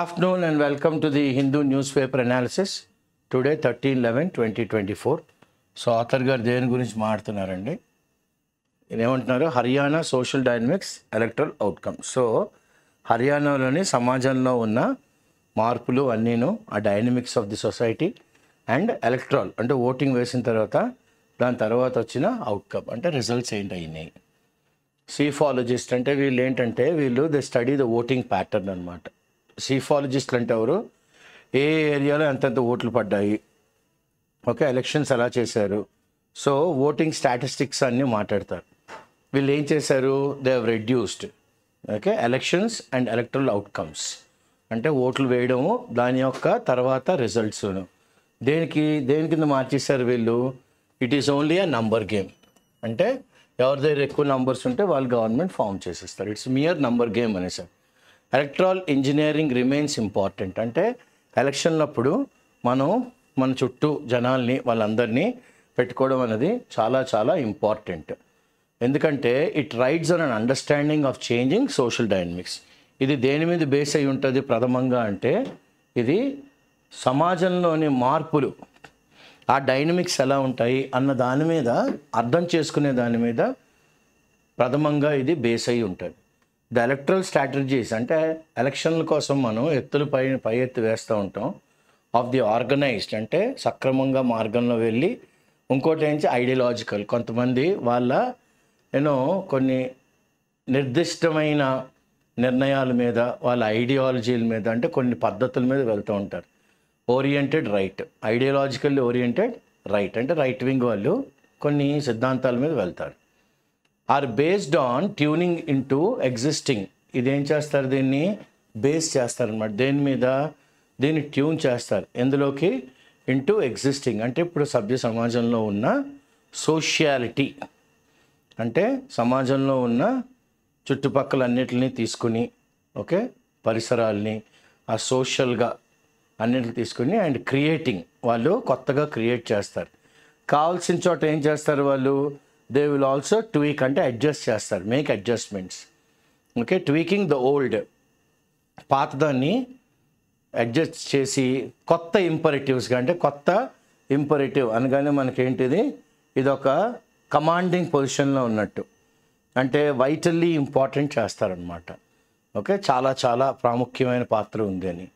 Afternoon and welcome to the Hindu newspaper analysis today thirteen eleven twenty twenty four so author గారు దేని గురించి మాట్లాడుతున్నారండి ఏమంటున్నారు Haryana social dynamics electoral outcome so హర్యానాలోని సమాజంలో ఉన్న మార్పులు అన్నీను ఆ dynamics of the society and electoral అంటే ఓటింగ్ వేసిన తర్వాత దాని తర్వాత వచ్చిన అవుట్కమ్ అంటే రిజల్ట్స్ ఏంటయినాయి సీఫాలజిస్ట్ అంటే వీళ్ళు ఏంటంటే వీళ్ళు the study the voting pattern అనమాట సీఫాలజిస్ట్లు అంటే ఎవరు ఏ ఏరియాలో ఎంతెంత ఓట్లు పడ్డాయి ఓకే ఎలక్షన్స్ ఎలా చేశారు సో ఓటింగ్ స్టాటిస్టిక్స్ అన్నీ మాట్లాడతారు వీళ్ళు ఏం చేశారు they have reduced okay elections and electoral outcomes అంటే ఓట్లు వేయడము దాని యొక్క తర్వాత రిజల్ట్స్ దేనికి దేని కింద మార్చేశారు వీళ్ళు it is only a number game అంటే ఎవరి దగ్గర ఎక్కువ నంబర్స్ ఉంటే వాళ్ళు గవర్నమెంట్ ఫామ్ చేసేస్తారు ఇట్స్ మియర్ నంబర్ గేమ్ అనేసారు ఎలక్ట్రాల్ ఇంజనీరింగ్ రిమైన్స్ ఇంపార్టెంట్ అంటే ఎలక్షన్లప్పుడు మనం మన చుట్టూ జనాల్ని వాళ్ళందరినీ పెట్టుకోవడం అనేది చాలా చాలా ఇంపార్టెంట్ ఎందుకంటే it writes an understanding of changing social dynamics ఇది దేని మీద బేస్ అయి ఉంటుంది ప్రథమంగా అంటే ఇది సమాజంలోని మార్పులు ఆ డైనమిక్స్ ఎలా ఉంటాయి అన్న దాని మీద అర్థం చేసుకునే దాని మీద ప్రథమంగా ఇది బేస్ అయి ఉంటుంది ద ఎలక్ట్రల్ స్ట్రాటజీస్ అంటే ఎలక్షన్ల కోసం మనం ఎత్తులు పై పై ఎత్తు వేస్తూ ఉంటాం ఆఫ్ ది ఆర్గనైజ్డ్ అంటే సక్రమంగా మార్గంలో వెళ్ళి ఇంకోటి ఏంటి ఐడియలాజికల్ కొంతమంది వాళ్ళ నేను కొన్ని నిర్దిష్టమైన నిర్ణయాల మీద వాళ్ళ ఐడియాలజీల మీద అంటే కొన్ని పద్ధతుల మీద వెళ్తూ ఉంటారు oriented right ideologically oriented right అంటే రైట్ వింగ్ వాళ్ళు కొన్ని సిద్ధాంతాల మీద వెళ్తారు or based on tuning in to existing ఇదేం చేస్తారు దీన్ని బేస్ చేస్తారనమాట దేని మీద దీన్ని ట్యూన్ చేస్తారు ఎందులోకి ఇంటూ ఎగ్జిస్టింగ్ అంటే ఇప్పుడు సభ్య సమాజంలో ఉన్న సోషియాలిటీ అంటే సమాజంలో ఉన్న చుట్టుపక్కలన్నిటిని తీసుకుని ఓకే పరిసరాల్ని ఆ సోషల్గా అన్నిటిని తీసుకుని అండ్ క్రియేటింగ్ వాళ్ళు కొత్తగా క్రియేట్ చేస్తారు కావాల్సిన చోట ఏం చేస్తారు వాళ్ళు దే విల్ ఆల్సో ట్వీక్ అంటే అడ్జస్ట్ చేస్తారు make adjustments okay tweaking the old పాతదాన్ని అడ్జస్ట్ చేసి కొత్త ఇంపరేటివ్స్ అంటే కొత్త ఇంపరేటివ్ అనగానే మనకేంటిది ఇదొక కమాండింగ్ పొజిషన్లో ఉన్నట్టు అంటే వైటల్లీ ఇంపార్టెంట్ చేస్తారనమాట ఓకే చాలా చాలా ప్రాముఖ్యమైన పాత్ర ఉంది అని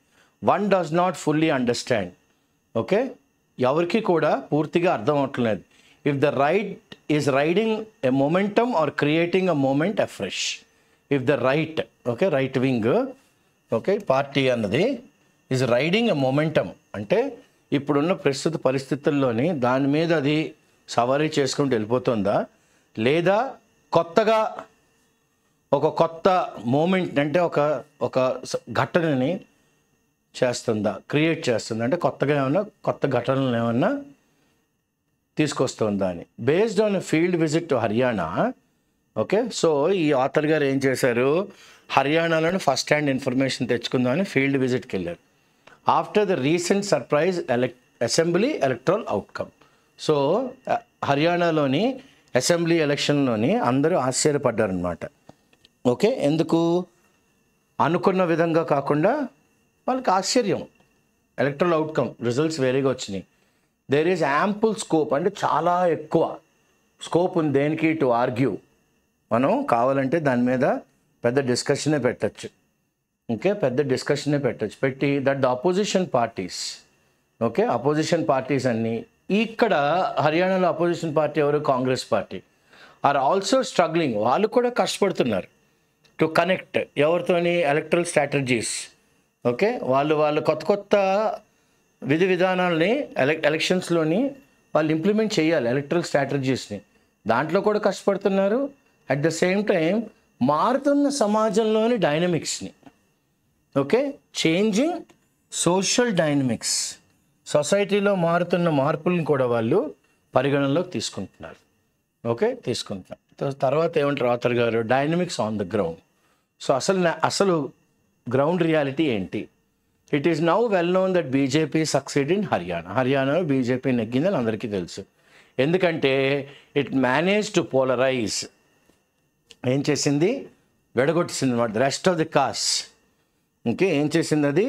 one does not fully understand okay ఎవరికి కూడా పూర్తిగా అర్థం అవట్లేదు the right is riding a a or creating a moment moment fresh if the right okay right wing okay party అన్నది ఈజ్ రైడింగ్ ఎ మూమెంటమ్ అంటే ఇప్పుడున్న ప్రస్తుత పరిస్థితుల్లోని దాని మీద అది సవారీ చేసుకుంటూ వెళ్ళిపోతుందా లేదా కొత్తగా ఒక కొత్త మూమెంట్ అంటే ఒక ఒక ఘటనని చేస్తుందా క్రియేట్ చేస్తుందా అంటే కొత్తగా ఏమన్నా కొత్త ఘటనలు ఏమన్నా తీసుకొస్తోందని based on field visit to Haryana okay so ఈ ఆథర్ గారు ఏం చేశారు uh, హర్యానాలోని ఫస్ట్ హ్యాండ్ ఇన్ఫర్మేషన్ తెచ్చుకుందామని ఫీల్డ్ విజిట్కి వెళ్ళారు ఆఫ్టర్ ద రీసెంట్ సర్ప్రైజ్ ఎలక్ అసెంబ్లీ ఎలక్ట్రల్ అవుట్కమ్ సో హర్యానాలోని అసెంబ్లీ ఎలక్షన్లోని అందరూ ఆశ్చర్యపడ్డారనమాట ఓకే ఎందుకు అనుకున్న విధంగా కాకుండా వాళ్ళకి ఆశ్చర్యం ఎలక్ట్రల్ అవుట్కమ్ రిజల్ట్స్ వేరేగా వచ్చినాయి దేర్ ఈజ్ యాంపుల్ స్కోప్ అంటే చాలా ఎక్కువ స్కోప్ ఉంది దేనికి టు ఆర్గ్యూ మనం కావాలంటే దాని మీద పెద్ద డిస్కషనే పెట్టచ్చు ఇంకే పెద్ద డిస్కషనే పెట్టచ్చు పెట్టి that the opposition parties okay opposition parties అన్నీ ఇక్కడ హర్యానాలో అపోజిషన్ పార్టీ ఎవరు Congress party are also struggling వాళ్ళు కూడా కష్టపడుతున్నారు టు కనెక్ట్ ఎవరితోని ఎలక్ట్రల్ స్ట్రాటజీస్ ఓకే వాళ్ళు వాళ్ళు కొత్త కొత్త విధి విధానాలని ఎలక్ ఎలక్షన్స్లోని వాళ్ళు ఇంప్లిమెంట్ చేయాలి ఎలక్ట్రల్ స్ట్రాటజీస్ని దాంట్లో కూడా కష్టపడుతున్నారు అట్ ద సేమ్ టైం మారుతున్న సమాజంలోని డైనమిక్స్ని ఓకే చేంజింగ్ సోషల్ డైనమిక్స్ సొసైటీలో మారుతున్న మార్పులను కూడా వాళ్ళు పరిగణనలోకి తీసుకుంటున్నారు ఓకే తీసుకుంటున్నారు తర్వాత ఏమంటారు ఆథర్ గారు dynamics on the ground so అసలు అసలు గ్రౌండ్ రియాలిటీ ఏంటి it is now well known that BJP succeed in Haryana హర్యానాలో బీజేపీ నెగ్గిందని అందరికీ తెలుసు ఎందుకంటే ఇట్ మేనేజ్ టు పోలరైజ్ ఏం చేసింది విడగొట్టేసింది అనమాట రెస్ట్ ఆఫ్ ది కాస్ ఇంకే ఏం చేసింది అది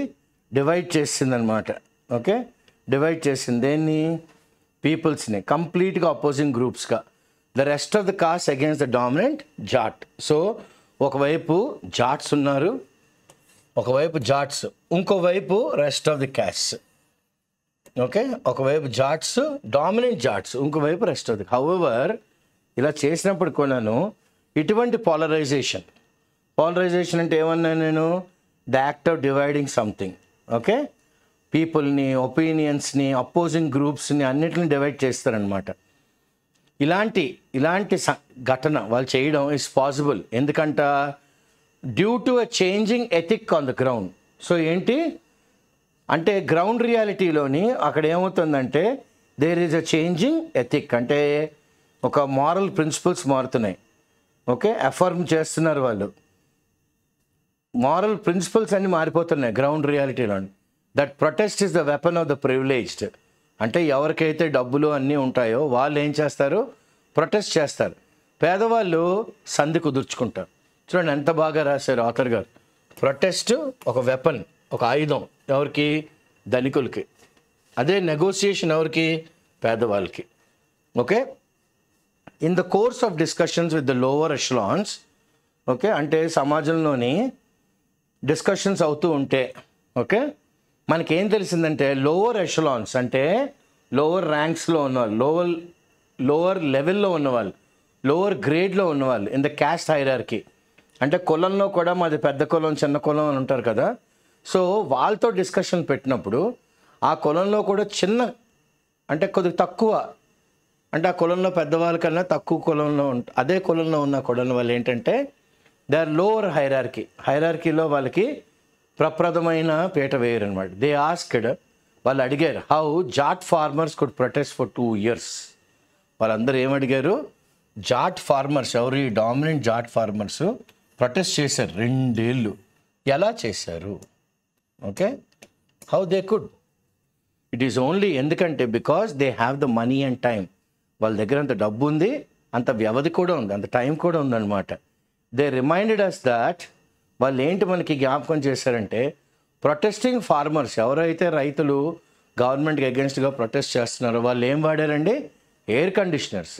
డివైడ్ చేసింది అనమాట ఓకే డివైడ్ చేసింది దేన్ని పీపుల్స్ని కంప్లీట్గా అపోజింగ్ గ్రూప్స్గా the rest of the caste against the dominant Jat so ఒకవైపు జాట్స్ ఉన్నారు ఒకవైపు జాట్స్ ఇంకోవైపు rest of the caste okay ఒకవైపు జాట్స్ డామినెంట్ జాట్స్ ఇంకోవైపు రెస్ట్ ఆఫ్ ది హౌఎవర్ ఇలా చేసినప్పుడు కూడాను ఇటువంటి పోలరైజేషన్ పాలరైజేషన్ అంటే ఏమన్నా నేను the act of dividing something okay పీపుల్ని ఒపీనియన్స్ని అపోజింగ్ గ్రూప్స్ని అన్నిటిని డివైడ్ చేస్తారనమాట ఇలాంటి ఇలాంటి స ఘటన వాళ్ళు చేయడం ఇస్ పాసిబుల్ ఎందుకంటే due to a changing ethic on the ground so ఏంటి అంటే గ్రౌండ్ రియాలిటీలోని అక్కడ ఏమవుతుందంటే there is a changing ethic అంటే ఒక మారల్ ప్రిన్సిపల్స్ మారుతున్నాయి ఓకే ఎఫర్మ్ చేస్తున్నారు వాళ్ళు మారల్ ప్రిన్సిపల్స్ అన్నీ మారిపోతున్నాయి గ్రౌండ్ రియాలిటీలో that protest is the weapon of the privileged అంటే ఎవరికైతే డబ్బులు అన్నీ ఉంటాయో వాళ్ళు ఏం చేస్తారు ప్రొటెస్ట్ చేస్తారు పేదవాళ్ళు సంధి కుదుర్చుకుంటారు చూడండి ఎంత బాగా రాశారు ఆథర్ గారు ప్రొటెస్ట్ ఒక వెపన్ ఒక ఆయుధం ఎవరికి ధనికులకి అదే నెగోసియేషన్ ఎవరికి పేదవాళ్ళకి okay in the course of discussions with the lower echelons okay అంటే సమాజంలోని డిస్కషన్స్ అవుతూ ఉంటే ఓకే మనకేం తెలిసిందంటే లోవర్ ఎషలాన్స్ అంటే లోవర్ ర్యాంక్స్లో ఉన్నవాళ్ళు లోవర్ లోవర్ లెవెల్లో ఉన్నవాళ్ళు లోవర్ గ్రేడ్లో ఉన్నవాళ్ళు ఇన్ ద క్యాస్ట్ హైరార్కీ అంటే కులంలో కూడా మాది పెద్ద కులం చిన్న కులం అని ఉంటారు కదా సో వాళ్ళతో డిస్కషన్ పెట్టినప్పుడు ఆ కులంలో కూడా చిన్న అంటే కొద్దిగా తక్కువ అంటే ఆ కులంలో పెద్దవాళ్ళకన్నా తక్కువ కులంలో ఉంట అదే కులంలో ఉన్న కులంలో వాళ్ళు ఏంటంటే దే ఆర్ లోవర్ హైరార్కీ హైరార్కీలో వాళ్ళకి ప్రప్రదమైన పీట వేయరు అనమాట దే ఆస్క్డ్ వాళ్ళు అడిగారు how Jat farmers could protest for two years వాళ్ళందరూ ఏమడిగారు జాట్ ఫార్మర్స్ ఎవరు ఈ డామినెంట్ జాట్ ఫార్మర్స్ ప్రొటెస్ట్ చేశారు రెండేళ్ళు ఎలా చేశారు okay how they could it is only ఎందుకంటే because they have the money and time వాళ్ళ దగ్గర అంత డబ్బు ఉంది అంత వ్యవధి కూడా ఉంది అంత టైం కూడా ఉందన్నమాట దే రిమైండెడ్ అస్ దాట్ వాళ్ళు ఏంటి మనకి జ్ఞాపకం చేశారంటే ప్రొటెస్టింగ్ ఫార్మర్స్ ఎవరైతే రైతులు గవర్నమెంట్కి అగెన్స్ట్గా ప్రొటెస్ట్ చేస్తున్నారో వాళ్ళు ఏం వాడారండి ఎయిర్ కండిషనర్స్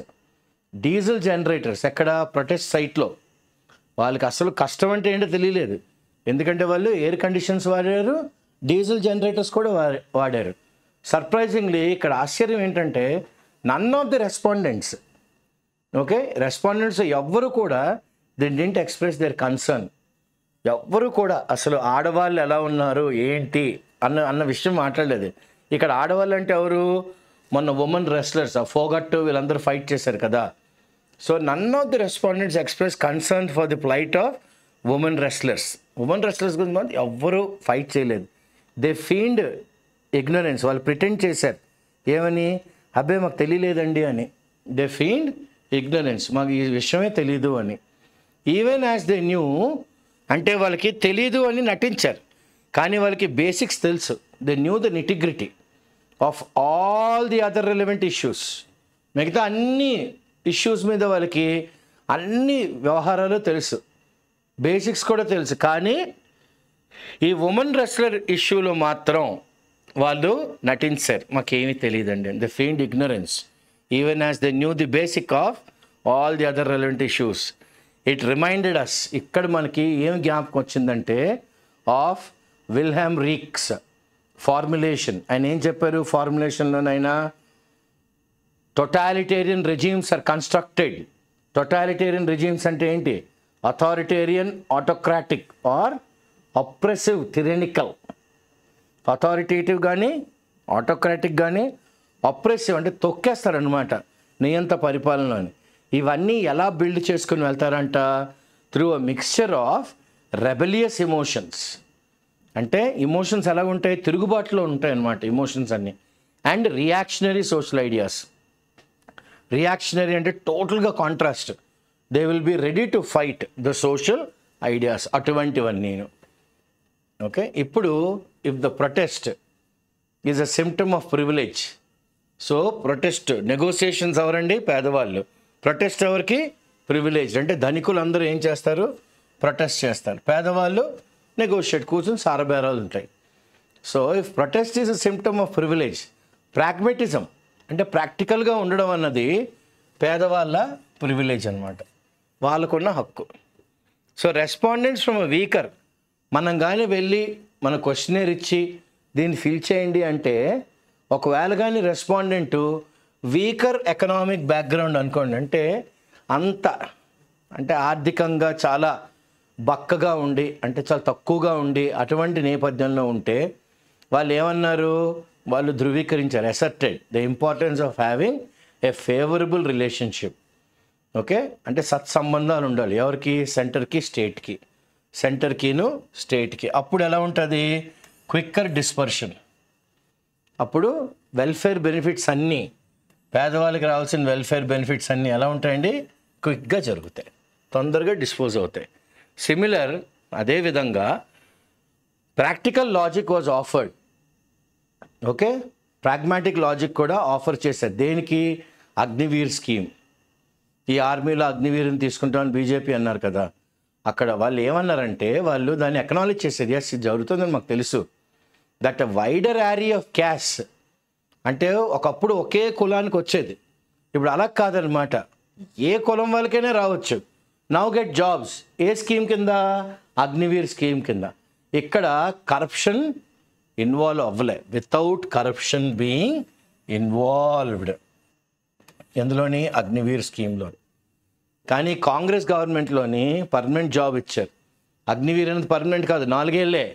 డీజిల్ జనరేటర్స్ ఎక్కడ ప్రొటెస్ట్ సైట్లో వాళ్ళకి అసలు కష్టం అంటే ఏంటో తెలియలేదు ఎందుకంటే వాళ్ళు ఎయిర్ కండిషన్స్ వాడారు డీజిల్ జనరేటర్స్ కూడా వాడారు సర్ప్రైజింగ్లీ ఇక్కడ ఆశ్చర్యం ఏంటంటే none of the respondents okay respondents ఎవ్వరు కూడా దీని డింట్ ఎక్స్ప్రెస్ దేర్ కన్సర్న్ ఎవ్వరు కూడా అసలు ఆడవాళ్ళు ఎలా ఉన్నారు ఏంటి అన్న అన్న విషయం మాట్లాడలేదు ఇక్కడ ఆడవాళ్ళు అంటే ఎవరు మొన్న ఉమెన్ రెస్లర్స్ ఆ ఫోగట్టు వీళ్ళందరూ ఫైట్ చేశారు కదా so none of the respondents express concern for the plight of women wrestlers women wrestlers గురించి ఎవ్వరూ ఫైట్ చేయలేదు దే ఫీల్డ్ ఇగ్నరెన్స్ వాళ్ళు ప్రిటెండ్ చేశారు ఏమని అబ్బే మాకు తెలియలేదండి అని దే ఫీల్డ్ ఇగ్నరెన్స్ మాకు ఈ విషయమే తెలీదు అని ఈవెన్ యాజ్ దే న్యూ అంటే వాళ్ళకి తెలీదు అని నటించారు కానీ వాళ్ళకి బేసిక్స్ తెలుసు they knew the nitty gritty of all the other relevant issues మిగతా అన్నీ ఇష్యూస్ మీద వాళ్ళకి అన్ని వ్యవహారాలు తెలుసు బేసిక్స్ కూడా తెలుసు కానీ ఈ ఉమెన్ రెస్లర్ ఇష్యూలో మాత్రం వాళ్ళు నటించారు మాకేమీ తెలియదండి the feigned ignorance even as the knew the basic of all the other relevant issues it reminded us ఇక్కడ మనకి ఏం జ్ఞాపకం వచ్చిందంటే ఆఫ్ విల్హామ్ రీక్స్ ఫార్ములేషన్ ఆయన ఏం చెప్పారు ఫార్ములేషన్లోనైనా totalitarian regimes are constructed totalitarian regimes అంటే ఏంటి authoritarian autocratic or oppressive tyrannical authoritative కానీ ఆటోక్రాటిక్ కానీ అప్రెసివ్ అంటే తొక్కేస్తారనమాట నియంత పరిపాలన అని ఇవన్నీ ఎలా బిల్డ్ చేసుకుని వెళ్తారంట through a mixture of rebellious emotions అంటే ఇమోషన్స్ ఎలా ఉంటాయి తిరుగుబాటులో ఉంటాయి అన్నమాట ఇమోషన్స్ అన్నీ and reactionary social ideas reactionary అంటే టోటల్గా contrast they will be ready to fight the social ideas అటువంటివన్నీ నేను ఓకే ఇప్పుడు if the protest is a symptom of privilege so protest negotiations ఎవరండి పేదవాళ్ళు ప్రొటెస్ట్ ఎవరికి ప్రివిలేజ్ అంటే ధనికులు అందరూ ఏం చేస్తారు ప్రొటెస్ట్ చేస్తారు పేదవాళ్ళు నెగోషియేట్ కూర్చొని సారబేరాలు ఉంటాయి so if protest is a symptom of privilege pragmatism అంటే ప్రాక్టికల్గా ఉండడం అన్నది పేదవాళ్ళ ప్రివిలేజ్ అనమాట వాళ్ళకున్న హక్కు సో రెస్పాండెంట్స్ ఫ్రమ్ వీకర్ మనం కానీ వెళ్ళి మన క్వశ్చనర్ ఇచ్చి దీన్ని ఫిల్ చేయండి అంటే ఒకవేళ కానీ రెస్పాండెంట్ వీకర్ ఎకనామిక్ బ్యాక్గ్రౌండ్ అనుకోండి అంటే అంత అంటే ఆర్థికంగా చాలా బక్కగా ఉండి అంటే చాలా తక్కువగా ఉండి అటువంటి నేపథ్యంలో ఉంటే వాళ్ళు ఏమన్నారు వాళ్ళు ధృవీకరించారు asserted the importance of having a favourable relationship okay అంటే సత్సంబంధాలు ఉండాలి ఎవరికి సెంటర్కి స్టేట్కి సెంటర్కిను స్టేట్కి అప్పుడు ఎలా ఉంటుంది క్విక్కర్ డిస్పర్షన్ అప్పుడు వెల్ఫేర్ బెనిఫిట్స్ అన్నీ పేదవాళ్ళకి రావాల్సిన వెల్ఫేర్ బెనిఫిట్స్ అన్నీ ఎలా ఉంటాయండి క్విక్గా జరుగుతాయి తొందరగా డిస్పోజ్ అవుతాయి సిమిలర్ అదేవిధంగా practical logic was offered okay pragmatic logic కూడా ఆఫర్ చేశారు దేనికి అగ్నివీర్ స్కీమ్ ఈ ఆర్మీలో అగ్నివీర్ని తీసుకుంటామని బీజేపీ అన్నారు కదా అక్కడ వాళ్ళు ఏమన్నారంటే వాళ్ళు దాన్ని ఎకనాలజ్ చేసేది ఎస్ ఇది జరుగుతుందని మాకు తెలుసు that wider array of caste అంటే ఒకప్పుడు ఒకే కులానికి వచ్చేది ఇప్పుడు అలా కాదనమాట ఏ కులం వాళ్ళకైనా రావచ్చు now get jobs a scheme కింద అగ్నివీర్ స్కీమ్ కింద ఇక్కడ కరప్షన్ ఇన్వాల్వ్ అవ్వలే వితౌట్ కరప్షన్ బీయింగ్ ఇన్వాల్వ్డ్ ఎందులోని అగ్నివీర్ స్కీమ్లో కానీ కాంగ్రెస్ గవర్నమెంట్లోని పర్మనెంట్ జాబ్ ఇచ్చారు అగ్నివీర్ అనేది పర్మనెంట్ కాదు నాలుగేళ్లే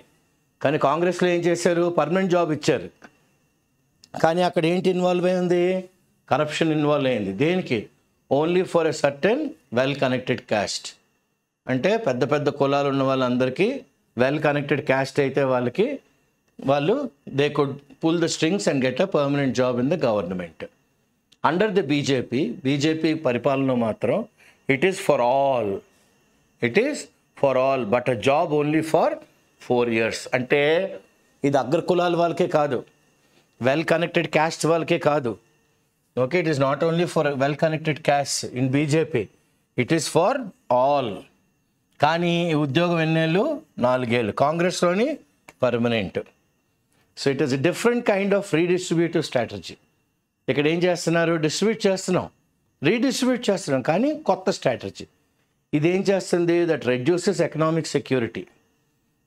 కానీ కాంగ్రెస్లో ఏం చేశారు పర్మనెంట్ జాబ్ ఇచ్చారు కానీ అక్కడ ఏంటి ఇన్వాల్వ్ అయింది కరప్షన్ ఇన్వాల్వ్ అయింది దేనికి only for a certain well connected caste అంటే పెద్ద పెద్ద కులాలు ఉన్న వాళ్ళందరికీ వెల్ కనెక్టెడ్ క్యాస్ట్ అయితే వాళ్ళకి వాళ్ళు they could pull the strings and get a permanent job in the government under the BJP BJP పరిపాలన మాత్రం it is for all it is for all but a job only for four years అంటే ఇది అగ్ర కులాల వాళ్ళకే కాదు well connected caste వాళ్ళకే కాదు okay it is not only for well connected caste in BJP it is for all కానీ ఉద్యోగం ఎన్నేళ్ళు నాలుగేళ్ళు కాంగ్రెస్లోని permanent so it is different kind of redistributive strategy ఇక్కడ ఏం చేస్తున్నారు డిస్ట్రిబ్యూట్ చేస్తున్నాం రీడిస్ట్రిబ్యూట్ చేస్తున్నాం కానీ కొత్త స్ట్రాటజీ ఇదేం చేస్తుంది that reduces economic security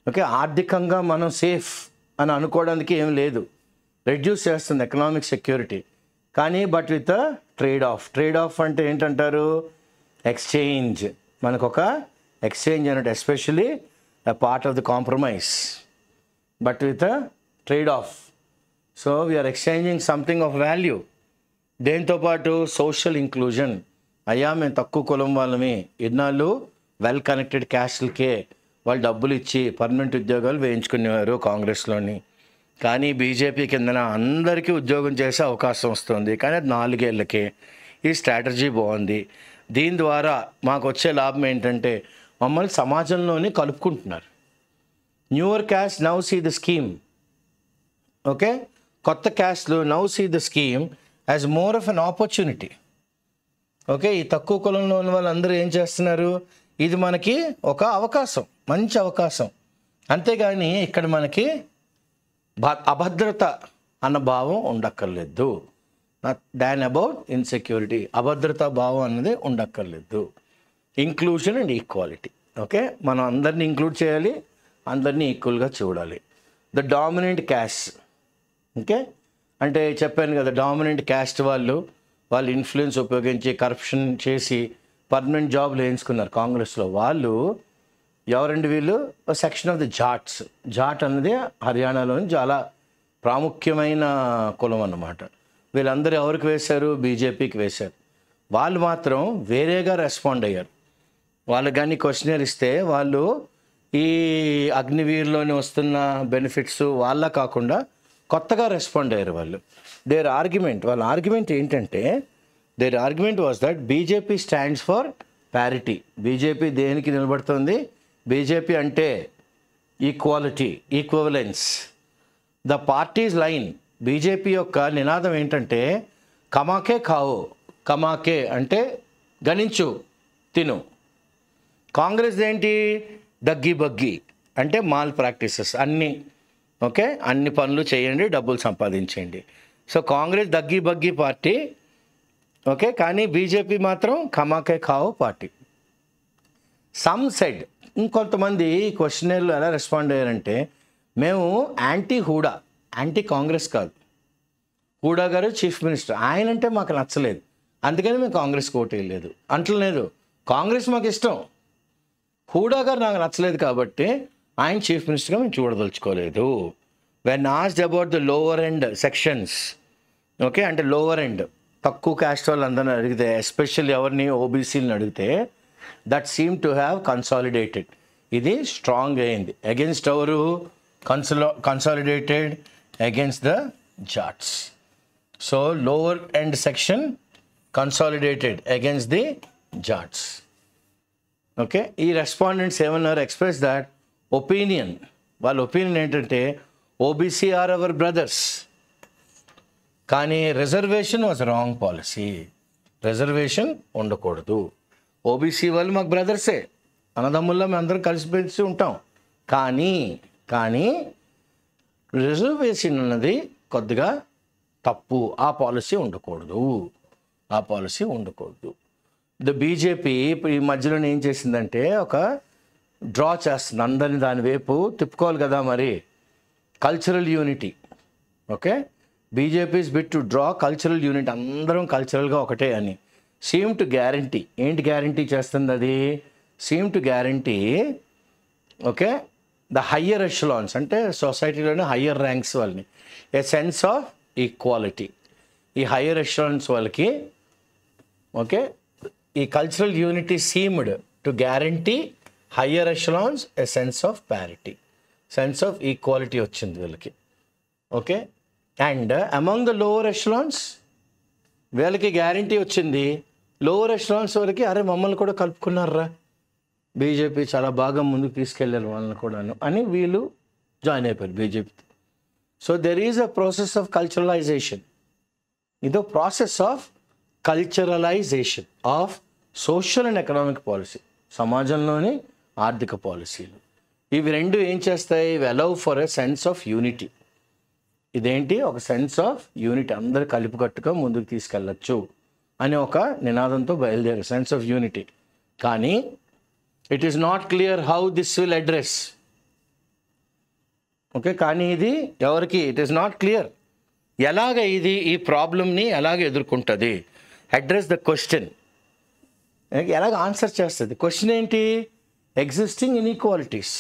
okay ఆర్థికంగా మనం సేఫ్ అని అనుకోవడానికి ఏం లేదు రెడ్యూస్ చేస్తుంది ఎకనామిక్ సెక్యూరిటీ కానీ but with trade off trade off అంటే ఏంటంటారు ఎక్స్చేంజ్ మనకు ఒక ఎక్స్చేంజ్ అన్నట్టు especially part of the compromise but with trade off so we're exchanging something of value దేంతోపాటు సోషల్ ఇంక్లూజన్ అయ్యా మేము తక్కువ కులం వాళ్ళమే ఇన్నాళ్ళు వెల్ కనెక్టెడ్ క్యాస్ట్లకే వాళ్ళు డబ్బులు ఇచ్చి పర్మనెంట్ ఉద్యోగాలు వేయించుకునేవారు కాంగ్రెస్లోని కానీ బీజేపీ కిందన అందరికీ ఉద్యోగం చేసే అవకాశం వస్తుంది కానీ అది నాలుగేళ్ళకే ఈ స్ట్రాటజీ బాగుంది దీని ద్వారా మాకు వచ్చే లాభం ఏంటంటే మమ్మల్ని సమాజంలోనే కలుపుకుంటున్నారు newer caste now see the scheme okay కొత్త క్యాస్ట్లు now see the scheme as more of an opportunity okay ఈ తక్కువ కులంలో ఉన్న వాళ్ళందరూ ఏం చేస్తున్నారు ఇది మనకి ఒక అవకాశం మంచి అవకాశం అంతేగాని ఇక్కడ మనకి అభద్రత అన్న భావం ఉండక్కర్లేదు దాన్ అబౌట్ ఇన్సెక్యూరిటీ అభద్రతా భావం అన్నది ఉండక్కర్లేదు ఇంక్లూషన్ అండ్ ఈక్వాలిటీ ఓకే మనం అందరినీ ఇంక్లూడ్ చేయాలి అందరినీ ఈక్వల్గా చూడాలి ద డామినెంట్ క్యాష్ ఓకే అంటే చెప్పాను కదా డామినెంట్ క్యాస్ట్ వాళ్ళు వాళ్ళు ఇన్ఫ్లుయెన్స్ ఉపయోగించి కరప్షన్ చేసి పర్మనెంట్ జాబ్లు వేయించుకున్నారు కాంగ్రెస్లో వాళ్ళు ఎవరండి వీళ్ళు section of the Jats Jat అన్నది హర్యానాలోని చాలా ప్రాముఖ్యమైన కులం అన్నమాట వీళ్ళందరూ ఎవరికి వేశారు బీజేపీకి వేశారు వాళ్ళు మాత్రం వేరేగా రెస్పాండ్ అయ్యారు వాళ్ళకి కానీ క్వశ్చనర్ ఇస్తే వాళ్ళు ఈ అగ్నివీర్లోని వస్తున్న బెనిఫిట్స్ వాళ్ళ కాకుండా కొత్తగా రెస్పాండ్ అయ్యారు వాళ్ళు దేర్ ఆర్గ్యుమెంట్ వాళ్ళ ఆర్గ్యుమెంట్ ఏంటంటే their argument was that BJP stands for parity BJP దేనికి నిలబడుతుంది బీజేపీ అంటే equality equivalence the party's line BJP యొక్క నినాదం ఏంటంటే కమాకే కావు కమాకే అంటే గణించు తిను కాంగ్రెస్ ఏంటి దగ్గి బగ్గి అంటే మాల్ ప్రాక్టీసెస్ అన్నీ ఓకే అన్ని పనులు చేయండి డబ్బులు సంపాదించండి సో కాంగ్రెస్ దగ్గి బగ్గి పార్టీ ఓకే కానీ బీజేపీ మాత్రం కమాకే కావు పార్టీ సమ్ సెడ్ ఇంకొంతమంది క్వశ్చనర్లు ఎలా రెస్పాండ్ అయ్యారంటే మేము యాంటీ హూడా యాంటీ కాంగ్రెస్ కాదు హూడా గారు చీఫ్ మినిస్టర్ ఆయన అంటే మాకు నచ్చలేదు అందుకని మేము కాంగ్రెస్ ఓటు వేయలేదు అంటలేదు కాంగ్రెస్ మాకు ఇష్టం హూడా గారు నాకు నచ్చలేదు కాబట్టి ఆయన చీఫ్ మినిస్టర్గా మేము చూడదలుచుకోలేదు when asked about the lower end sections okay అంటే లోవర్ ఎండ్ తక్కువ క్యాస్ట్ వాళ్ళు అందరిని అడిగితే ఎస్పెషల్లీ ఎవరిని ఓబీసీలను అడిగితే that seem to have consolidated ఇది స్ట్రాంగ్ అయింది అగెన్స్ట్ ఎవరు కన్సలో consolidated against the Jats so lower end section consolidated against the Jats okay ఈ రెస్పాండెంట్స్ ఏమన్నారు ఎక్స్ప్రెస్ దాట్ ఒపీనియన్ వాళ్ళ ఒపీనియన్ ఏంటంటే ఓబీసీ ఆర్ అవర్ బ్రదర్స్ కానీ reservation was wrong policy reservation ఉండకూడదు ఓబీసీ వాళ్ళు మాకు బ్రదర్సే అన్నదమ్ముల్లో మేము అందరం కలిసిపెలిసి ఉంటాం కానీ కానీ రిజర్వేషన్ అన్నది కొద్దిగా తప్పు ఆ పాలసీ ఉండకూడదు ఆ పాలసీ ఉండకూడదు ద బీజేపీ ఇప్పుడు ఈ మధ్యలో ఏం చేసిందంటే ఒక డ్రా చేస్తుంది అందరిని దాని వైపు తిప్పుకోవాలి కదా మరి cultural unity okay BJP's bit to draw cultural unit అందరం కల్చరల్గా ఒకటే అని సీమ్ టు గ్యారంటీ ఏంటి గ్యారంటీ చేస్తుంది అది seem to guarantee okay the higher echelons అంటే సొసైటీలోని హయ్యర్ ర్యాంక్స్ వాళ్ళని ఏ సెన్స్ ఆఫ్ ఈక్వాలిటీ ఈ హయ్యర్ ఎషలాన్స్ వాళ్ళకి ఓకే ఈ cultural unity seemed to guarantee higher echelons a sense of parity sense of equality వచ్చింది వీళ్ళకి okay and among the lower echelons వీళ్ళకి guarantee వచ్చింది లోవర్ ఎషలాన్స్ వాళ్ళకి అరే మమ్మల్ని కూడా కలుపుకున్నారా బీజేపీ చాలా బాగా ముందుకు తీసుకెళ్ళారు వాళ్ళని కూడాను అని వీళ్ళు జాయిన్ అయిపోయారు BJP so there is a process of culturalization ఇదో process of culturalization of social and economic policy సమాజంలోని ఆర్థిక పాలసీలు ఇవి రెండు ఏం చేస్తాయి ఇవి allow for a sense of unity ఇదేంటి ఒక సెన్స్ ఆఫ్ యూనిటీ అందరు కట్టుగా ముందుకు తీసుకెళ్ళచ్చు అనే ఒక నినాదంతో బయలుదేరారు సెన్స్ ఆఫ్ యూనిటీ కానీ it is not clear how this will address okay కానీ ఇది ఎవరికి ఇట్ ఈస్ నాట్ క్లియర్ ఎలాగ ఇది ఈ ప్రాబ్లమ్ని ఎలాగ ఎదుర్కొంటుంది అడ్రస్ ద క్వశ్చన్ ఎలాగ ఆన్సర్ చేస్తుంది క్వశ్చన్ ఏంటి ఎగ్జిస్టింగ్ ఇన్ఈక్వాలిటీస్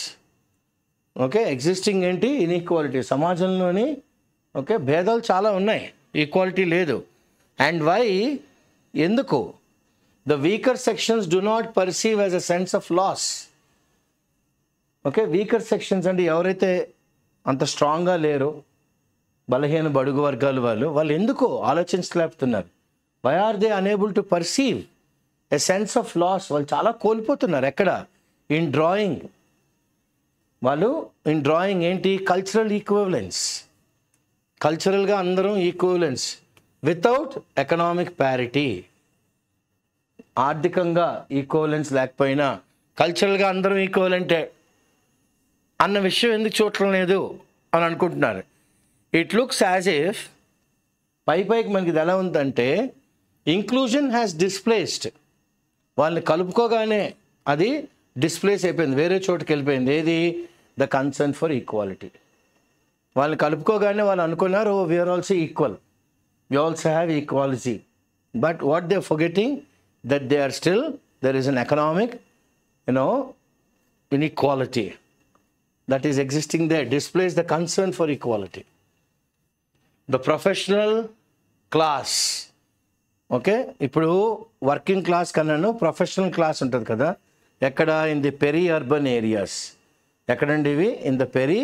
ఓకే ఎగ్జిస్టింగ్ ఏంటి ఇన్ఈక్వాలిటీ సమాజంలోని ఓకే భేదాలు చాలా ఉన్నాయి ఈక్వాలిటీ లేదు అండ్ వై ఎందుకు the weaker sections do not perceive as a sense of loss okay weaker sections అంటే ఎవరైతే అంత స్ట్రాంగ్గా లేరు బలహీన బడుగు వర్గాలు వాళ్ళు వాళ్ళు ఎందుకు ఆలోచించలేపుతున్నారు why are they unable to perceive a sense of loss వాళ్ళు చాలా కోల్పోతున్నారు ఎక్కడ ఇన్ డ్రాయింగ్ వాళ్ళు ఇన్ డ్రాయింగ్ ఏంటి కల్చరల్ ఈక్వలెన్స్ కల్చరల్గా అందరం ఈక్వలెన్స్ వితౌట్ ఎకనామిక్ ప్యారిటీ ఆర్థికంగా ఈక్వలెన్స్ లేకపోయినా కల్చరల్గా అందరం ఈక్వలెంటే అన్న విషయం ఎందుకు చూడటం లేదు అని అనుకుంటున్నారు ఇట్ లుక్స్ యాజ్ ఇఫ్ పై పైకి మనకి ఇది ఎలా ఉందంటే ఇంక్లూజన్ హ్యాస్ డిస్ప్లేస్డ్ వాళ్ళని కలుపుకోగానే అది డిస్ప్లేస్ అయిపోయింది వేరే చోటుకి వెళ్ళిపోయింది ఏది ద కన్సర్న్ ఫర్ ఈక్వాలిటీ వాళ్ళని కలుపుకోగానే వాళ్ళు అనుకున్నారు we are also equal we also have equality but what they forgetting that they are still there is an economic you know inequality that is existing they displace the concern for equality the professional class okay ఇప్పుడు working class కన్నాను professional class ఉంటుంది కదా ఎక్కడ in the peri urban areas ఎక్కడండి ఇవి in the peri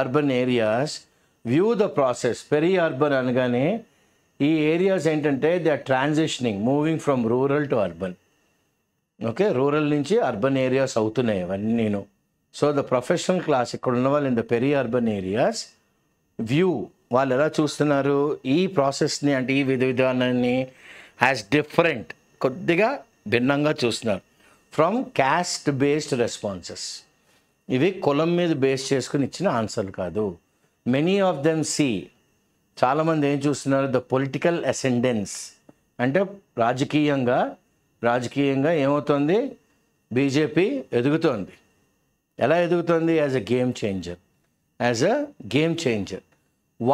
urban areas view the process peri urban అనగానే ఈ areas ఏంటంటే the are transitioning moving from rural to urban okay rural నుంచి అర్బన్ ఏరియాస్ అవుతున్నాయి అవన్నీ నేను సో ద ప్రొఫెషనల్ క్లాస్ ఇక్కడ ఉన్న వాళ్ళు in the peri urban areas view వాళ్ళు ఎలా చూస్తున్నారు ఈ ప్రాసెస్ని అంటే ఈ విధ విధానాన్ని హ్యాస్ డిఫరెంట్ కొద్దిగా భిన్నంగా చూస్తున్నారు ఫ్రమ్ క్యాస్ట్ బేస్డ్ రెస్పాన్సెస్ ఇవి కులం మీద బేస్ చేసుకుని ఇచ్చిన ఆన్సర్లు కాదు మెనీ ఆఫ్ దెమ్ సి చాలామంది ఏం చూస్తున్నారు ద పొలిటికల్ అసెండెన్స్ అంటే రాజకీయంగా రాజకీయంగా ఏమవుతుంది బీజేపీ ఎదుగుతోంది ఎలా ఎదుగుతుంది as a game changer as a game changer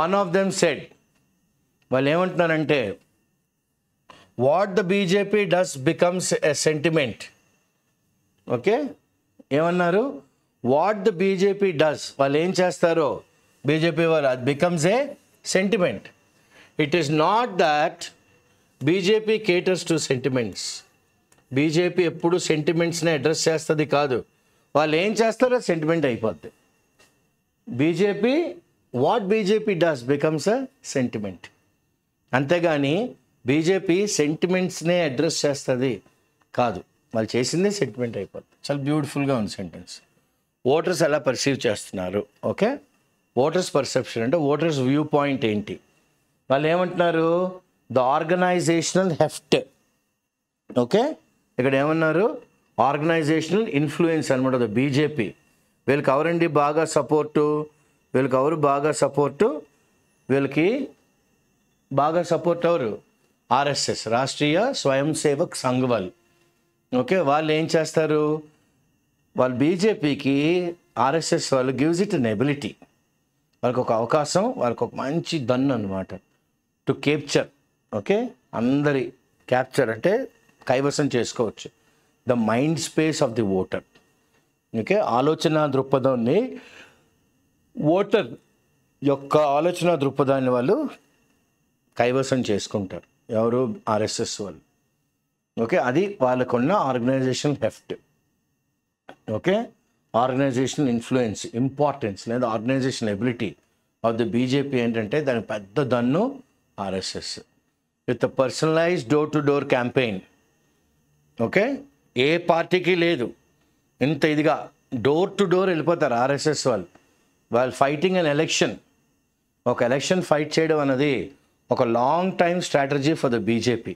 one of them said వాళ్ళు ఏమంటున్నారంటే what the BJP does becomes a sentiment okay ఏమన్నారు వాట్ ద బీజేపీ డస్ వాళ్ళు ఏం చేస్తారో బీజేపీ వారు అది becomes a sentiment it is not that BJP caters to sentiments BJP ఎప్పుడు సెంటిమెంట్స్ని అడ్రస్ చేస్తుంది కాదు వాళ్ళు ఏం చేస్తారో సెంటిమెంట్ అయిపోద్ది BJP what BJP does becomes a sentiment అంతేగాని బీజేపీ సెంటిమెంట్స్నే అడ్రస్ చేస్తుంది కాదు వాళ్ళు చేసిందే సెటిల్మెంట్ అయిపోతుంది చాలా బ్యూటిఫుల్గా ఉంది సెంటెన్స్ ఓటర్స్ ఎలా పర్సీవ్ చేస్తున్నారు ఓకే ఓటర్స్ పర్సెప్షన్ అంటే ఓటర్స్ వ్యూ పాయింట్ ఏంటి వాళ్ళు ఏమంటున్నారు ద ఆర్గనైజేషనల్ హెఫ్ట్ ఓకే ఇక్కడ ఏమన్నారు ఆర్గనైజేషనల్ ఇన్ఫ్లుయెన్స్ అనమాట ద బీజేపీ వీళ్ళకి ఎవరండి బాగా సపోర్టు వీళ్ళకి ఎవరు బాగా సపోర్టు వీళ్ళకి బాగా సపోర్ట్ ఎవరు ఆర్ఎస్ఎస్ రాష్ట్రీయ స్వయం సేవక్ సంఘ్ వాళ్ళు ఓకే వాళ్ళు ఏం చేస్తారు వాళ్ళు బీజేపీకి ఆర్ఎస్ఎస్ వాళ్ళు గివ్స్ ఇట్ అన్ ఎబిలిటీ వాళ్ళకి ఒక అవకాశం వాళ్ళకి ఒక మంచి దన్ అనమాట టు కేప్చర్ ఓకే అందరి క్యాప్చర్ అంటే కైవసం చేసుకోవచ్చు the mind space of the voter okay ఆలోచన దృక్పథాన్ని ఓటర్ యొక్క ఆలోచన దృక్పథాన్ని వాళ్ళు కైవసం చేసుకుంటారు ఎవరు ఆర్ఎస్ఎస్ వాళ్ళు ఓకే అది వాళ్ళకున్న organization heft okay organization influence importance లేదా organization ability of the BJP ఏంటంటే దాని పెద్ద దన్ను RSS with personalize door to door campaign okay ఏ పార్టీకి లేదు ఇంత ఇదిగా డోర్ టు డోర్ వెళ్ళిపోతారు ఆర్ఎస్ఎస్ వాళ్ళు వాళ్ళు ఫైటింగ్ అన్ ఎలక్షన్ ఒక ఎలక్షన్ ఫైట్ చేయడం అన్నది ఒక long time strategy for the BJP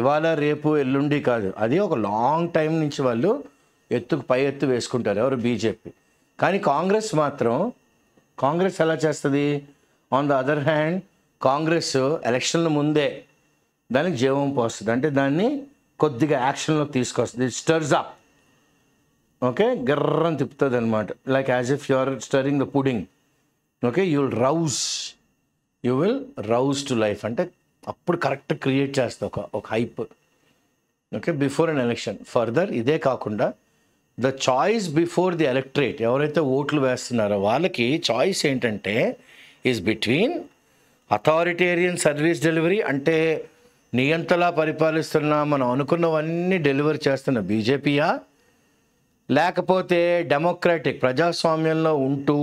ఇవాళ రేపు ఎల్లుండి కాదు అది ఒక లాంగ్ టైం నుంచి వాళ్ళు ఎత్తుకు పై ఎత్తు వేసుకుంటారు ఎవరు బీజేపీ కానీ కాంగ్రెస్ మాత్రం కాంగ్రెస్ ఎలా చేస్తుంది on the other hand Congress ఎలక్షన్ల ముందే దానికి జీవం పోస్తుంది అంటే దాన్ని కొద్దిగా యాక్షన్లో తీసుకొస్తుంది స్టర్స్ అప్ ఓకే గర్రం తిప్పుతుంది అనమాట like as if you are stirring the pudding okay you will rouse you will rouse to life అంటే అప్పుడు కరెక్ట్ క్రియేట్ చేస్తుంది ఒక ఒక hype okay before an election further ఇదే కాకుండా the choice before the electorate ఎవరైతే ఓట్లు వేస్తున్నారో వాళ్ళకి చాయిస్ ఏంటంటే is between authoritarian service delivery అంటే నియంతలా పరిపాలిస్తున్న మనం అనుకున్నవన్నీ డెలివర్ చేస్తున్న బీజేపీయా లేకపోతే డెమోక్రాటిక్ ప్రజాస్వామ్యంలో ఉంటూ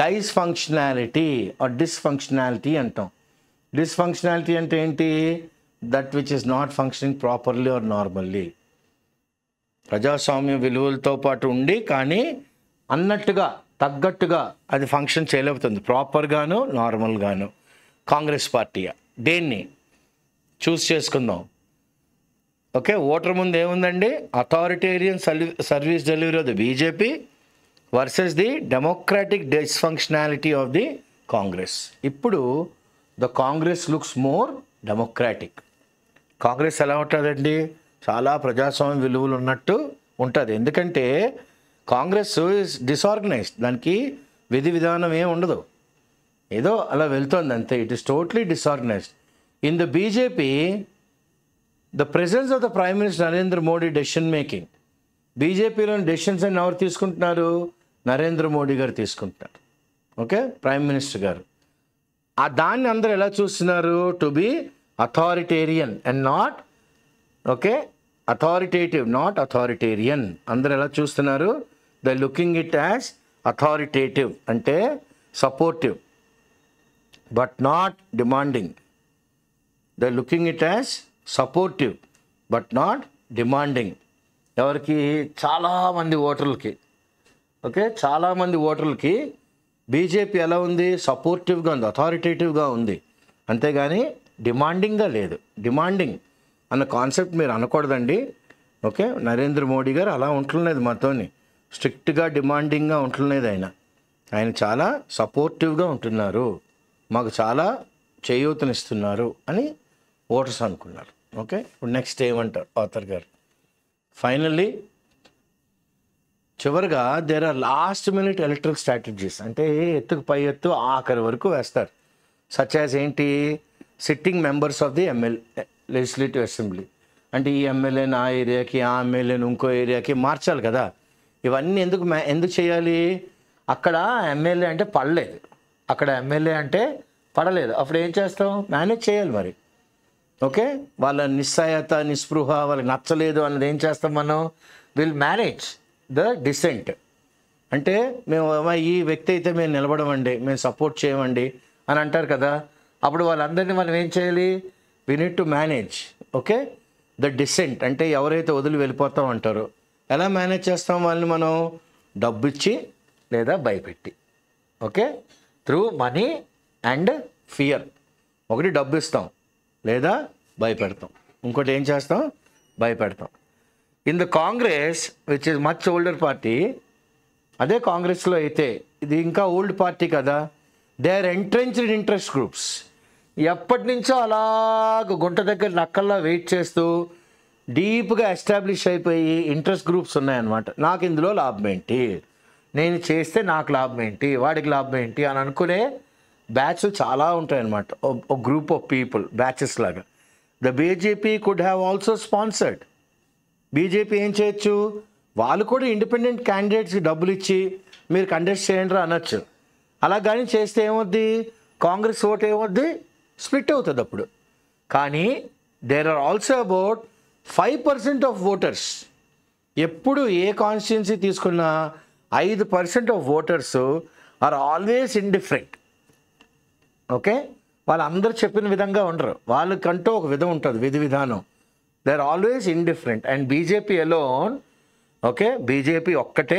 డైస్ ఫంక్షనాలిటీ ఆర్ డిస్ఫంక్షనాలిటీ అంటాం డిస్ఫంక్షనాలిటీ అంటే ఏంటి that which is not functioning properly or normally ప్రజాస్వామ్య విలువలతో పాటు ఉండి కానీ అన్నట్టుగా తగ్గట్టుగా అది ఫంక్షన్ చేయలేకపోతుంది ప్రాపర్గాను నార్మల్గాను కాంగ్రెస్ పార్టీయా దేన్ని చూస్ చేసుకుందాం ఓకే ఓటర్ ముందు ఏముందండి authoritarian service delivery of the BJP versus the democratic dysfunctionality of the Congress ఇప్పుడు the Congress looks more democratic Congress ఎలా ఉంటుందండి చాలా ప్రజాస్వామ్య విలువలు ఉన్నట్టు ఉంటుంది ఎందుకంటే కాంగ్రెస్ ఇస్ డిసార్గనైజ్డ్ దానికి విధి విధానం ఏమి ఉండదు ఏదో అలా వెళ్తుంది అంతే it is totally disorganized in the BJP the presence of the prime minister Narendra Modi decision making బీజేపీలోని డెసిషన్స్ అని ఎవరు తీసుకుంటున్నారు నరేంద్ర మోడీ గారు తీసుకుంటున్నారు ఓకే ప్రైమ్ మినిస్టర్ గారు ఆ దాన్ని అందరు ఎలా చూస్తున్నారు to be authoritarian and not okay authoritative not authoritarian అందరు ఎలా చూస్తున్నారు the looking it as authoritative అంటే supportive but not demanding the looking it as supportive but not demanding ఎవరికి చాలామంది ఓటర్లకి ఓకే చాలామంది ఓటర్లకి బీజేపీ ఎలా ఉంది సపోర్టివ్గా ఉంది అథారిటేటివ్గా ఉంది అంతేగాని డిమాండింగ్గా లేదు డిమాండింగ్ అన్న కాన్సెప్ట్ మీరు అనకూడదండి ఓకే నరేంద్ర మోడీ గారు అలా ఉంటున్నది మాతోని స్ట్రిక్ట్గా డిమాండింగ్గా ఉంటున్నది ఆయన ఆయన చాలా సపోర్టివ్గా ఉంటున్నారు మాకు చాలా చేయూతనిస్తున్నారు అని ఓటర్స్ అనుకున్నారు ఓకే ఇప్పుడు నెక్స్ట్ ఏమంటారు ఆథర్ గారు ఫైనల్లీ చివరిగా there are last minute electric strategies అంటే ఎత్తుకు పై ఎత్తు ఆఖరి వరకు వేస్తారు సచ్ యాజ్ ఏంటి sitting members of the MLA legislative assembly అంటే ఈ ఎమ్మెల్యే నా ఏరియాకి ఆ ఎమ్మెల్యేని ఇంకో ఏరియాకి మార్చాలి కదా ఇవన్నీ ఎందుకు ఎందుకు చేయాలి అక్కడ ఎమ్మెల్యే అంటే పడలేదు అక్కడ ఎమ్మెల్యే అంటే పడలేదు అప్పుడు ఏం చేస్తాం మేనేజ్ చేయాలి మరి ఓకే వాళ్ళ నిస్సాయత నిస్పృహ వాళ్ళకి నచ్చలేదు అన్నది ఏం చేస్తాం మనం విల్ మేనేజ్ ద డిసెంట్ అంటే మేము ఈ వ్యక్తి అయితే మేము నిలబడమండి మేము సపోర్ట్ చేయమండి అని అంటారు కదా అప్పుడు వాళ్ళందరినీ మనం ఏం చేయాలి we need to manage okay the dissent అంటే ఎవరైతే వదిలి వెళ్ళిపోతాం అంటారో ఎలా మేనేజ్ చేస్తాం వాళ్ళని మనం డబ్బు ఇచ్చి లేదా భయపెట్టి okay through money and fear ఒకటి డబ్బు ఇస్తాం లేదా భయపెడతాం ఇంకోటి ఏం చేస్తాం భయపెడతాం in the Congress which is much older party అదే కాంగ్రెస్లో అయితే ఇది ఇంకా ఓల్డ్ పార్టీ కదా they are entrenched interest groups ఎప్పటి నుంచో అలాగ గుంట దగ్గర నక్కల్లా వెయిట్ చేస్తూ డీప్గా ఎస్టాబ్లిష్ అయిపోయి ఇంట్రెస్ట్ గ్రూప్స్ ఉన్నాయన్నమాట నాకు ఇందులో లాభం ఏంటి నేను చేస్తే నాకు లాభం ఏంటి వాడికి లాభం ఏంటి అని అనుకునే బ్యాచ్ చాలా ఉంటాయన్నమాట ఓ గ్రూప్ ఆఫ్ పీపుల్ బ్యాచెస్ లాగా the BJP could have also sponsored BJP ఏం చేయొచ్చు వాళ్ళు కూడా ఇండిపెండెంట్ క్యాండిడేట్స్కి డబ్బులు ఇచ్చి మీరు కండెస్ట్ చేయండి అనొచ్చు అలా కానీ చేస్తే ఏమొద్ది కాంగ్రెస్ ఓట్ ఏమొద్ది స్ప్లిట్ అవుతుంది అప్పుడు కానీ there are also about five percent of voters ఎప్పుడు ఏ కాన్స్టిట్యున్సీ తీసుకున్నా ఐదు percent of voters are always indifferent okay వాళ్ళందరూ చెప్పిన విధంగా ఉండరు వాళ్ళకంటూ ఒక విధం ఉంటుంది విధి విధానం they are always indifferent and BJP alone okay BJP ఒక్కటే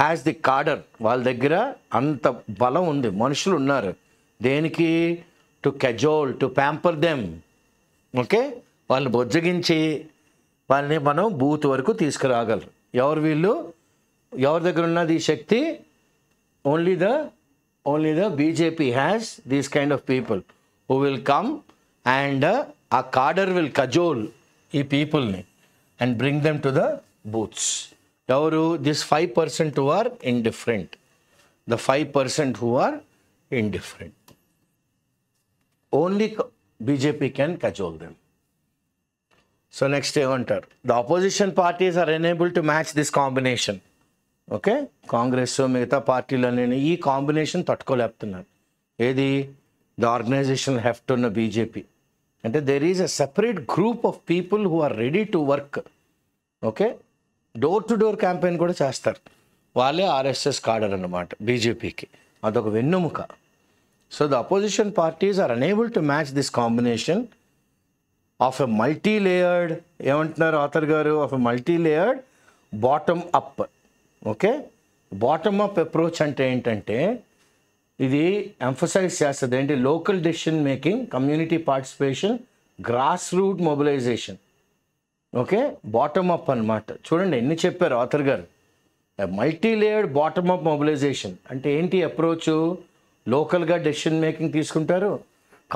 హ్యాస్ ది కాడర్ వాళ్ళ దగ్గర అంత బలం ఉంది మనుషులు ఉన్నారు దేనికి to cajole to pamper them okay వాళ్ళని బొజ్జగించి వాళ్ళని మనం బూత్ వరకు తీసుకురాగలరు ఎవరు వీళ్ళు ఎవరి దగ్గర ఉన్నది ఈ శక్తి only the only the BJP has these kind of people who will come and a cadre will cajole ఈ పీపుల్ని and bring them to the booths ఎవరు this five percent who are indifferent the five percent who are indifferent only BJP can cajole them so next ఏమంటారు the opposition parties are enable to match this combination okay Congress మిగతా పార్టీలు అనే ఈ combination తట్టుకోలేపుతున్నారు ఏది the organization heft ఉన్న BJP అంటే there is a separate group of people who are ready to work okay door to door campaign కూడా చేస్తారు వాళ్ళే ఆర్ఎస్ఎస్ కాడర్ అనమాట బీజేపీకి అదొక వెన్నుముక so the opposition parties are unable to match this combination of a multi layered ఏమంటున్నారు author గారు of a multi layered bottom up okay bottom up approach అంటే ఏంటంటే ఇది ఎంఫసైజ్ చేస్తుంది ఏంటి local decision making community participation gross root mobilization okay bottom up అనమాట చూడండి ఎన్ని చెప్పారు ఆథర్ గారు multi layered bottom up mobilization అంటే ఏంటి అప్రోచ్ లోకల్గా డెసిషన్ మేకింగ్ తీసుకుంటారు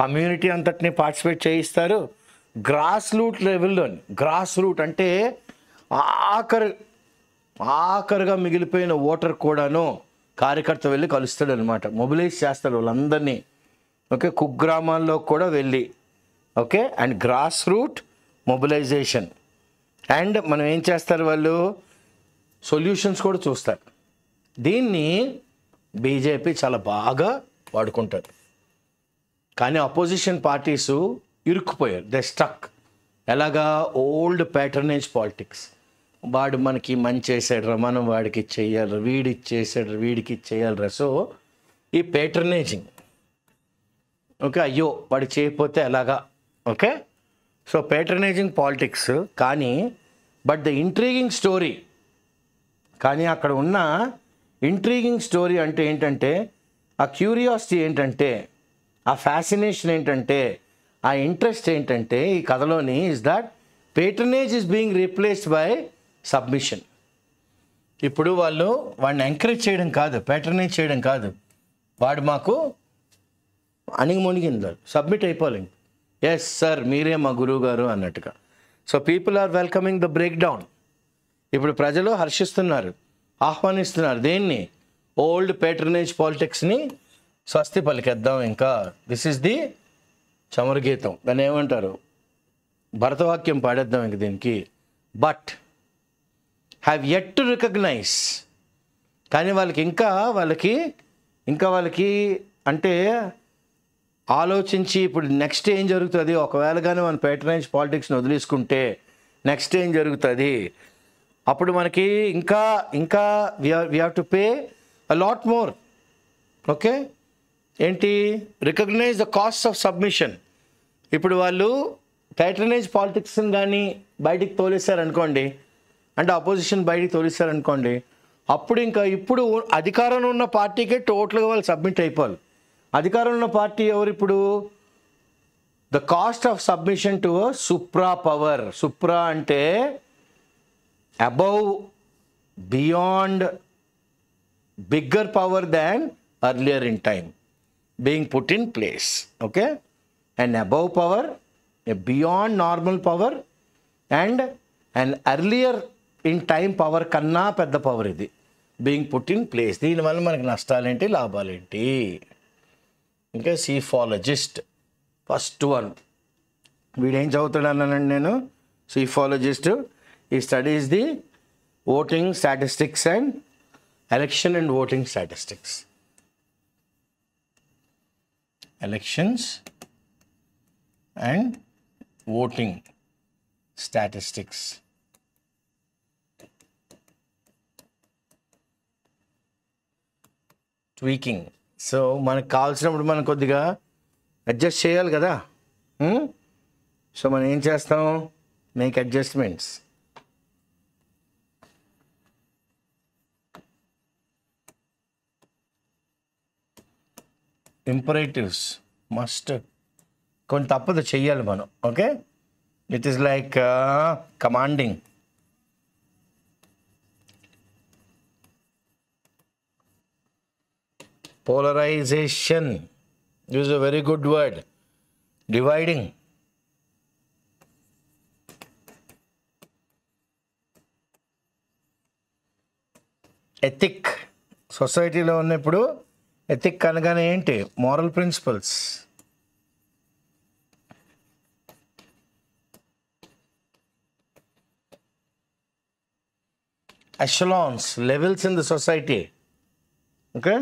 కమ్యూనిటీ అంతటిని పార్టిసిపేట్ చేయిస్తారు గ్రాస్ రూట్ లెవెల్లో గ్రాస్ రూట్ అంటే ఆఖరు ఆఖరుగా మిగిలిపోయిన ఓటర్ కూడాను కార్యకర్త వెళ్ళి కలుస్తాడు అనమాట మొబిలైజ్ చేస్తాడు వాళ్ళందరినీ ఓకే కుగ్రామాల్లో కూడా వెళ్ళి okay and grass root mobilization and మనం ఏం చేస్తారు వాళ్ళు సొల్యూషన్స్ కూడా చూస్తారు దీన్ని బీజేపీ చాలా బాగా వాడుకుంటారు కానీ అపోజిషన్ పార్టీసు ఇరుక్కుపోయారు దే స్ట్రక్ ఎలాగా ఓల్డ్ ప్యాటర్నేజ్ పాలిటిక్స్ వాడు మనకి మంచి రా మనం వాడికి చెయ్యాలి వీడి చేశాడు వీడికి రా సో ఈ పేటర్నేజింగ్ ఓకే అయ్యో వాడు చేయకపోతే ఎలాగా ఓకే సో పేటర్నేజింగ్ పాలిటిక్స్ కానీ బట్ ద ఇంట్రీగింగ్ స్టోరీ కానీ అక్కడ ఉన్న ఇంట్రీగింగ్ స్టోరీ అంటే ఏంటంటే ఆ క్యూరియాసిటీ ఏంటంటే ఆ ఫ్యాసినేషన్ ఏంటంటే ఆ ఇంట్రెస్ట్ ఏంటంటే ఈ కథలోని is that patronage is being replaced by submission ఇప్పుడు వాళ్ళు వాడిని ఎంకరేజ్ చేయడం కాదు ప్యాటర్నైజ్ చేయడం కాదు వాడు మాకు అణిగిమొణిగింది సబ్మిట్ అయిపోలేం ఎస్ సార్ మీరే మా గురువు గారు అన్నట్టుగా so people are welcoming the break down ఇప్పుడు ప్రజలు హర్షిస్తున్నారు ఆహ్వానిస్తున్నారు దేన్ని ఓల్డ్ ప్యాటర్నేజ్ పాలిటిక్స్ని స్వస్తి పలికేద్దాం ఇంకా దిస్ ఇస్ ది చమరగీతం దాన్ని ఏమంటారు భరతవాక్యం పాడేద్దాం ఇంక దీనికి but have at to recognize కానీ వాళ్ళకి ఇంకా వాళ్ళకి ఇంకా వాళ్ళకి అంటే ఆలోచించి ఇప్పుడు నెక్స్ట్ ఏం జరుగుతుంది ఒకవేళ కానీ మనం పేటరైజ్ పాలిటిక్స్ని వదిలేసుకుంటే నెక్స్ట్ ఏం జరుగుతుంది అప్పుడు మనకి ఇంకా ఇంకా we have to pay a lot more okay ఏంటి recognise the cost of submission ఇప్పుడు వాళ్ళు ప్యాట్రనైజ్ పాలిటిక్స్ని కానీ బయటికి తోలేశారనుకోండి అంటే అపోజిషన్ బయటికి తోలిస్తారనుకోండి అప్పుడు ఇంకా ఇప్పుడు అధికారంలో ఉన్న పార్టీకే టోటల్గా వాళ్ళు సబ్మిట్ అయిపోవాలి అధికారంలో ఉన్న పార్టీ ఎవరు ఇప్పుడు the cost of submission to supra power supra అంటే above beyond bigger power than earlier in time being put in place okay and above power beyond normal power and and earlier in time power కన్నా పెద్ద power ఇది being put in place దీనివల్ల మనకి నష్టాలేంటి లాభాలేంటి ఇంకా సీఫాలజిస్ట్ first one వీడేం చదువుతాడు అన్నానండి నేను సీఫాలజిస్ట్ ఈ studies the voting statistics and election and voting statistics elections and voting statistics speaking so మనకు కావాల్సినప్పుడు మనం కొద్దిగా అడ్జస్ట్ చేయాలి కదా సో hmm? మనం ఏం చేస్తాం మేక్ అడ్జస్ట్మెంట్స్ ఇంపరేటివ్స్ మస్ట్ కొన్ని తప్పదు చెయ్యాలి మనం okay it is like commanding polarisation use a very good word dividing ethic సొసైటీలో ఉన్నప్పుడు ఎథిక్ అనగానే ఏంటి moral principles echelons levels in the society okay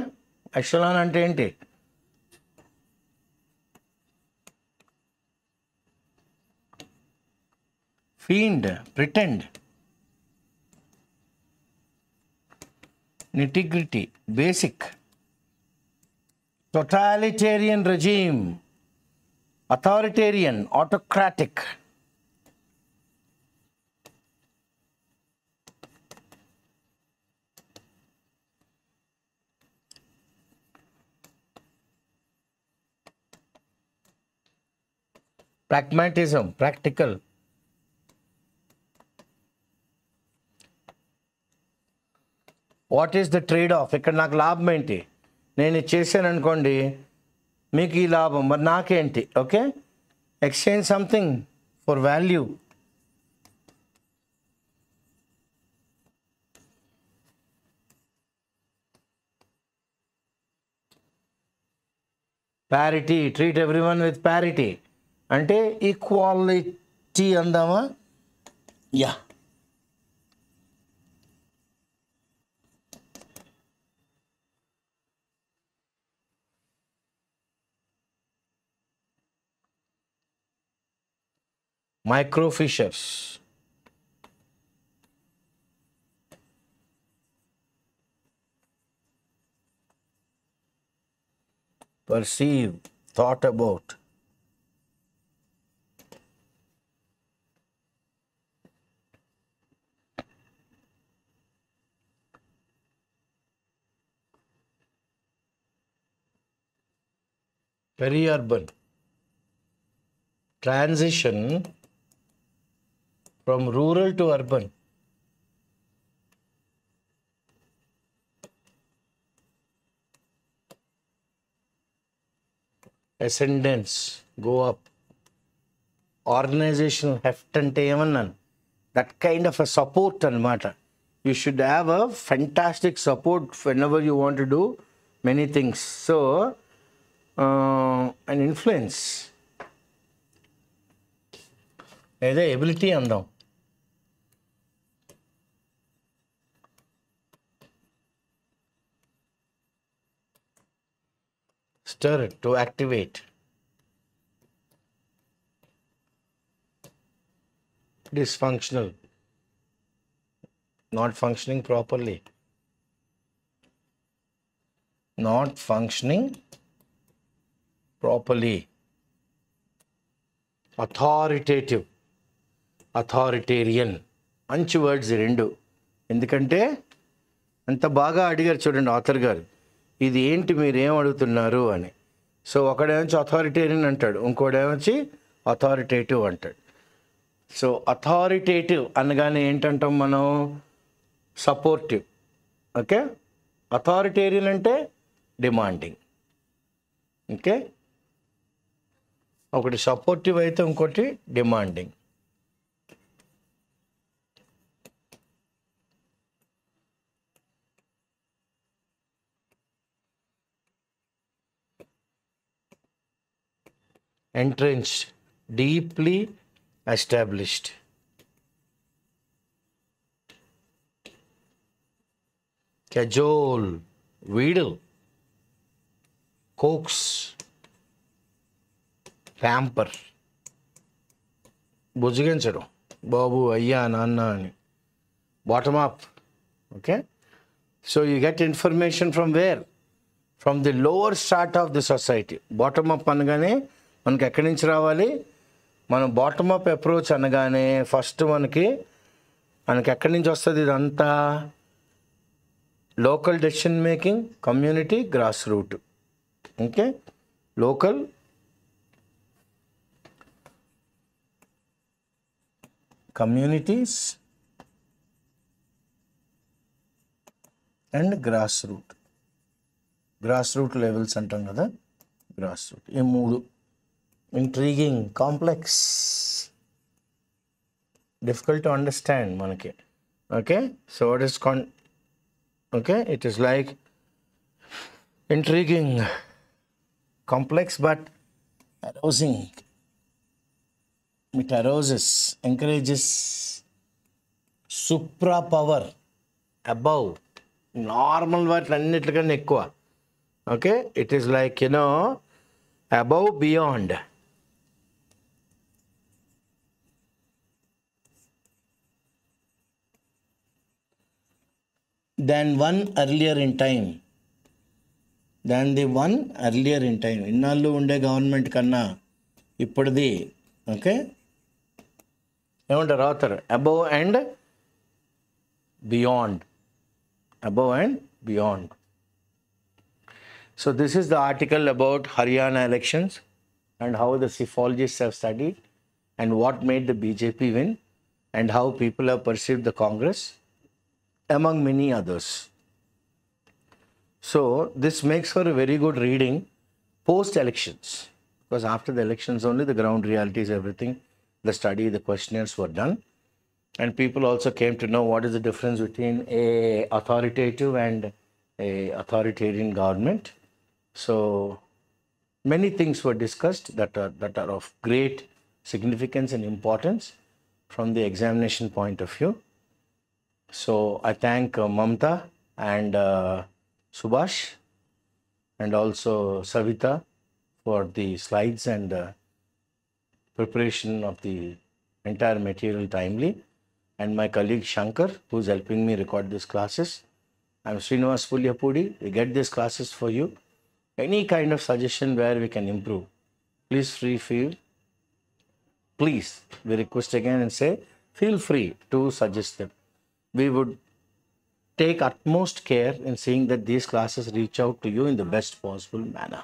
echelon అంటే ఏంటి fiend pretend nitty gritty basic totalitarian regime authoritarian autocratic pragmatism practical what is the trade off ఇక్కడ నాకు లాభం ఏంటి నేను చేశాను అనుకోండి మీకు ఈ లాభం మరి నాకేంటి okay exchange something for value parity treat every with parity అంటే ఈక్వాలిటీ అందామా yeah microfissures perceive, thought about, Very urban transition from rural to urban ascendance go up organizational heft and that kind of a support and matter you should have a fantastic support whenever you want to do many things so uh, an influence ability? And now stir it to activate dysfunctional not functioning properly not functioning properly authoritative authoritarian మంచి words రెండు ఎందుకంటే అంత బాగా అడిగారు చూడండి author గారు ఇది ఏంటి మీరేం అడుగుతున్నారు అని సో ఒకడేమొచ్చి అథారిటేరియన్ అంటాడు ఇంకోడేమొచ్చి అథారిటేటివ్ అంటాడు సో అథారిటేటివ్ అనగానే ఏంటంటాం మనం సపోర్టివ్ ఓకే అథారిటేరియన్ అంటే డిమాండింగ్ ఓకే ఒకటి సపోర్టివ్ అయితే ఇంకోటి demanding entrenched, deeply established. Cajole, wheedle, coax, pamper బుజ్జగించడం బాబు అయ్యా నాన్న అని bottom up okay so you get information from where from the lower start of the society bottom up అనగానే మనకి ఎక్కడి నుంచి రావాలి మనం బాటమ్ అప్ అప్రోచ్ అనగానే ఫస్ట్ మనకి మనకి ఎక్కడి నుంచి వస్తుంది ఇదంతా local decision making community grass root okay local communities and grassroots, grassroots levels and another grassroot intriguing complex difficult to understand manake okay so what is con okay it is like intriguing complex but arousing it encourages encourages power power normal వాటి అన్నిటికన్నా ఎక్కువ okay it is like you know above beyond than one earlier in time than the one earlier in time ఇన్నాళ్ళు ఉండే government కన్నా ఇప్పటిది okay I want above and beyond. Above and beyond. So this is the article about Haryana elections and how the cephalologists have studied and what made the BJP win and how people have perceived the Congress among many others. So this makes for a very good reading post elections because after the elections only the ground realities everything the study, the questionnaires were done. And people also came to know what is the difference between a authoritative and a authoritarian government. So many things were discussed that are, that are of great significance and importance from the examination point of view. So I thank uh, Mamta and uh, Subash and also Savita for the slides and uh, preparation of the entire material timely and my colleague Shankar who is helping me record these classes. I am Srinivas Pulyapudi. We get these classes for you. Any kind of suggestion where we can improve, please free feel. Please, we request again and say, feel free to suggest them. We would take utmost care in seeing that these classes reach out to you in the best possible manner.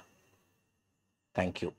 Thank you.